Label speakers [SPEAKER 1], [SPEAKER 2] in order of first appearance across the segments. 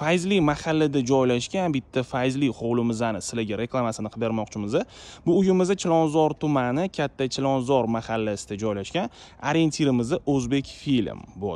[SPEAKER 1] fayzli mahallada joylashgan bitta fayzli hovlimizni sizlarga reklamasini qilib bermoqchimiz bu uyimiz chilonzor tumani katta chilonzor mahallasida joylashgan orientirimiz o'zbek film bu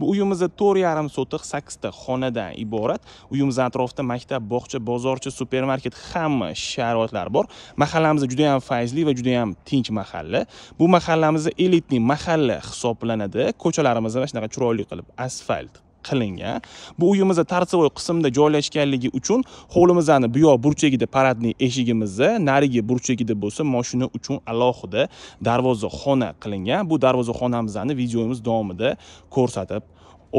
[SPEAKER 1] bu uyimiz to'rt yarim sotix sakkizta xonadan iborat uyimiz atrofida maktab bog'cha bozorcha supermarket hamma sharoitlar bor mahallamiz juda yam fayzli va juda yam tinch mahalla bu mahallamiz elitniy mahalla hisoblanadi ko'chalarimizni mana shunaqa chiroyli qilib asfalt qilingan bu uyimizni tartibvoy qismda joylashganligi uchun hovlimizni bu yoq burchagida paradniy eshigimizni narigi burchagida bo'lsa mashina uchun alohida darvozaxona qilingan bu darvozaxonamizni videomiz davomida ko'rsatib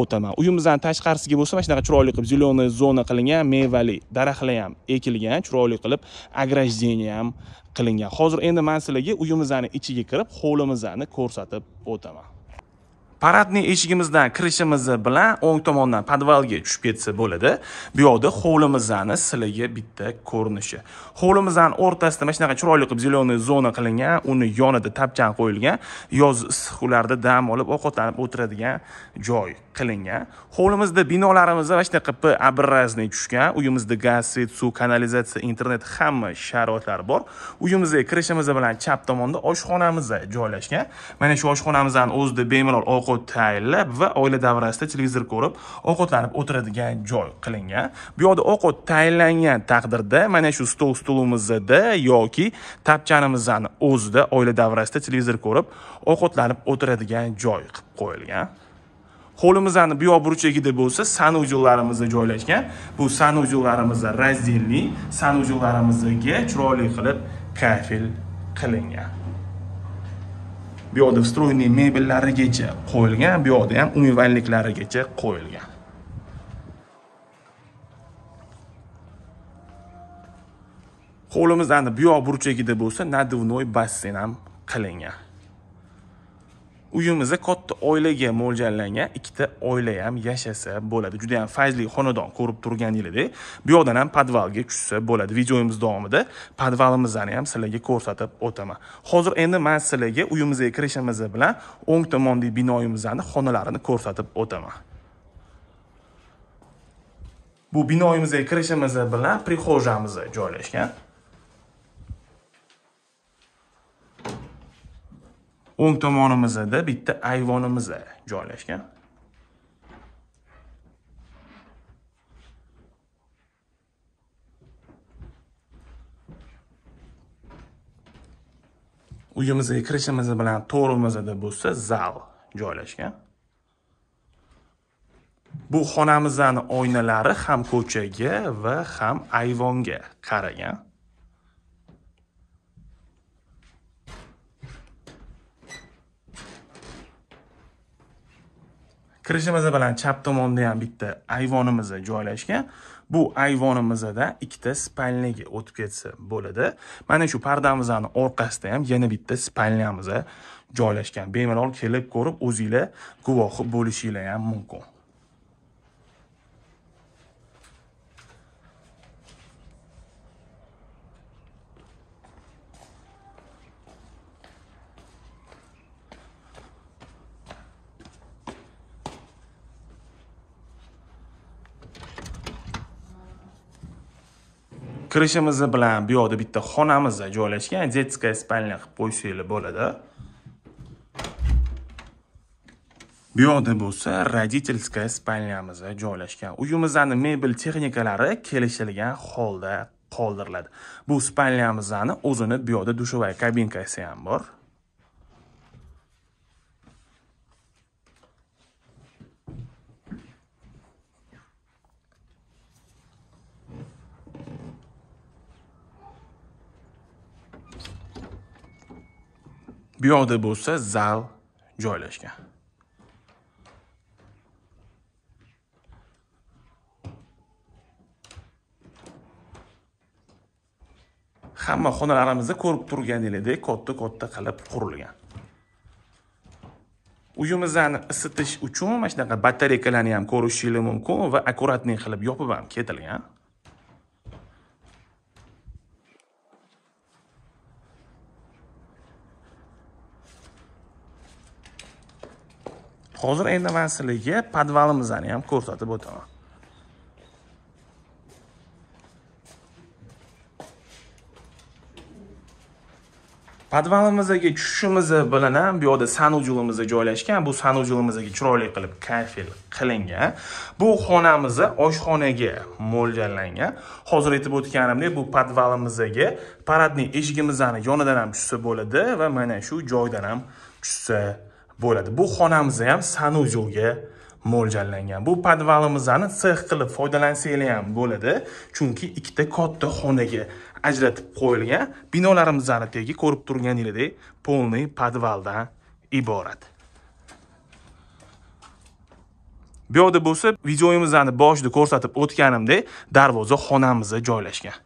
[SPEAKER 1] o'taman uyimizdan tashqarisiga bo'lsa mana shunaqa chiroyli qilib зеленая zona qilingan mevali daraxtlar ham ekilgan chiroyli qilib ограждение ham qilingan hozir endi man sizlarga uyimizni ichiga kirib hovlimizni ko'rsatib o'taman paradniy eshigimizdan kirishimiz bilan o'ng tomondan podvalga tushib ketsa bo'ladi bu yoqda hovlimizni siligi bitta ko'rinishi hovlimizni o'rtasida mana shunaqa chiroyli qilib зеленый zona qilingan uni yonida tapchan qo'yilgan yoz kunlarda dam olib ovqatlanib o'tiradigan joy qilingan hovlimizda binolarimizda mana shunaqa p образный tushgan uyimizda gaz svet suv kanalizatsiya internet hamma sharoitlari bor uyimizga kirishimiz bilan chap tomonda oshxonamiz joylashgan mana shu oshxonamizdan o'zida bemalol ovqat ovqat tayinlab va oila davrasida televizor ko'rib ovqatlanib o'tiradigan joy qilingan bu yoqda ovqat tayinlangan taqdirda mana shu stol stulimizda yoki tapchanimizni o'zida oila davrasida televizor ko'rib ovqatlanib o'tiradigan joy qilib qo'yilgan qo'limizni bu yoq burchagida bo'lsa sanuzellarimizni joylashgan bu sanuzellarimizni razdelniy sanuzellarimizga chiroyli qilib kafel qilingan bu yoqda встроенный mebellarigacha qo'yilgan bu yoqda ham umumvanliklarigacha qo'yilgan hovlimiz bu yoq burchagida bo'lsa надувной basseyn ham qilingan uyimizda katta oilaga mo'ljallangan ikkita oila ham yashasa bo'ladi juda yam fayzli xonadon ko'rib turganingizdek bu yoqdan ham podvalga tushsa bo'ladi videomiz davomida podvalimizni ham sizlarga ko'rsatib o'taman hozir endi man sizlarga uyimizga kirishimiz bilan o'ng tomondagi binoyimizni xonalarini ko'rsatib o'taman bu binoyimizga kirishimiz bilan prixojamiz joylashgan o'ng tomonimizda bitta ayvonimiz joylashgan uyimizga kirishimiz bilan to'g'rimizda bo'lsa zal joylashgan bu xonamizdan oynalari ham ko'chaga va ham ayvonga qaragan kirishimiz bilan chap tomonda ham bitta ayvonimiz joylashgan bu ayvonimizda ikkita spalnik o'tib ketsa bo'ladi mana shu pardamizni orqasida ham yana bitta spalniyamiz joylashgan bemalol kelib ko'rib o'zinglar guvohi bo'lishinglar ham mumkin kirishimiz bilan bu yoqda bitta xonamiz joylashgan детская спальня qilib qo'ysanglar bo'ladi bu yoqda bo'lsa родительская spalnyamiz joylashgan uyimizni mebel texnikalari kelishilgan holda qoldiriladi bu spalnyamizni o'zini bu yoqda душевая kabinkasi ham bor bu yoqda bo'lsa zal joylashgan hamma xonalarimizni ko'rib turganingizdek katta katta qilib qurilgan uyimizni isitish uchun mana shunaqa batareyalarni ham ko'rishinglar mumkin va akkuratni qilib yopib ham ketilgan hozir endi men sizlarga podvalimizni ham ko'rsatib o'taman podvalimizga tushishimiz bilan ham bu yerda sanujilimiz joylashgan bu sanujilmizga chiroyli qilib kafel qilingan bu xonamiz oshxonaga mo'ljallangan hozir aytib o'tganimdek bu podvalimizga paradni eshigimizni yonidan ham tushsa bo'ladi va mana shu joydan ham tushsa bo'ladi bu xonamizni ham sanuzelga mo'ljallangan bu podvalimizni sex qilib foydalansanglar ham bo'ladi chunki ikkita katta xonaga ajratib qo'yilgan binolarimizni tegi ko'rib turganingizdek полный podvaldan iborat bu yoqda bo'lsa videomizni boshida ko'rsatib o'tganimdek darvoza xonamizda joylashgan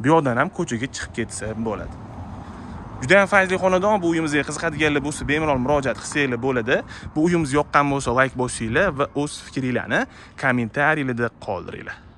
[SPEAKER 1] bu yoqdan ham ko'chaga chiqib ketsa bo'ladi juda ham fayzli xonadon bu uyimizga qiziqadiganlar bo'lsa bemalol murojaat qilsanglar bo'ladi bu uyimiz yoqqan bo'lsa layk bosinglar va o'z fikringlarni kommentariyalarda qoldiringlar